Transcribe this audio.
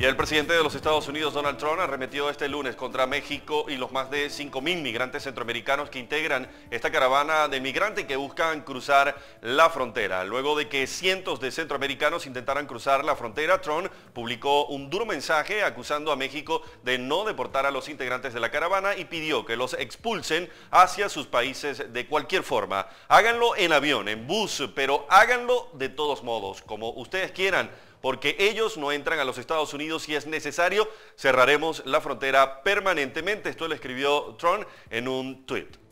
Y el presidente de los Estados Unidos, Donald Trump, arremetió este lunes contra México y los más de 5.000 migrantes centroamericanos que integran esta caravana de migrantes que buscan cruzar la frontera. Luego de que cientos de centroamericanos intentaran cruzar la frontera, Trump publicó un duro mensaje acusando a México de no deportar a los integrantes de la caravana y pidió que los expulsen hacia sus países de cualquier forma. Háganlo en avión, en bus, pero háganlo de todos modos, como ustedes quieran porque ellos no entran a los Estados Unidos y es necesario. Cerraremos la frontera permanentemente. Esto lo escribió Trump en un tuit.